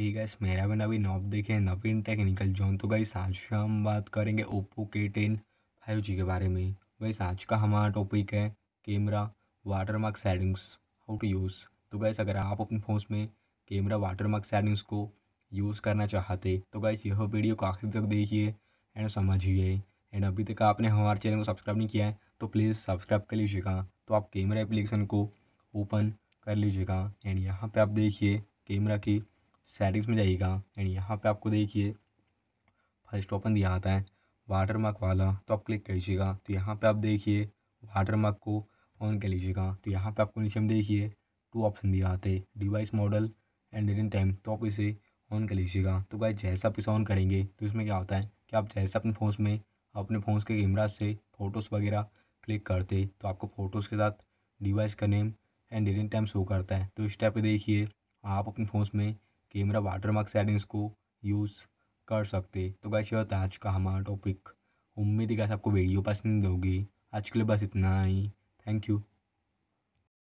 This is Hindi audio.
ठीक गाइस मेरा बना भी नॉब देखे नवीन टेक्निकल जोन तो गई आज हम बात करेंगे ओप्पो के टेन फाइव जी के बारे में गाइस आज का हमारा टॉपिक है camera watermark settings how to use तो गैस अगर आप अपने फ़ोन में कैमरा वाटरमार्क सेटिंग्स को यूज़ करना चाहते तो गैस यह वीडियो को आखिर तक देखिए एंड समझिए एंड अभी तक आपने हमारे चैनल को सब्सक्राइब नहीं किया है तो प्लीज़ सब्सक्राइब कर लीजिएगा तो आप कैमरा एप्लीकेशन को ओपन कर लीजिएगा एंड यहाँ पर आप देखिए कैमरा की सेटिंग्स में जाइएगा एंड यहाँ पे आपको देखिए फर्स्ट ऑप्शन दिया आता है वाटर मार्क वाला तो आप क्लिक कीजिएगा तो यहाँ पे आप देखिए वाटर मार्क को ऑन कर लीजिएगा तो यहाँ पे आपको नीचे में देखिए टू ऑप्शन दिया आते हैं device model and date and time तो आप इसे ऑन कर लीजिएगा तो गाय जैसा आप इसे ऑन करेंगे तो इसमें क्या होता है कि आप जैसे अपने फ़ोन में अपने फ़ोन के कैमरा से फ़ोटोज़ वगैरह क्लिक करते तो आपको फ़ोटोज़ के साथ डिवाइस का name and date and time show करता है तो इस टाइप पे देखिए आप अपने फ़ोन में कैमरा वाटरमार्क सेटिंग्स को यूज़ कर सकते तो गैस ये होता है आज का हमारा टॉपिक उम्मीद है गैस आपको वीडियो पसंद होगी आज के लिए बस इतना ही थैंक यू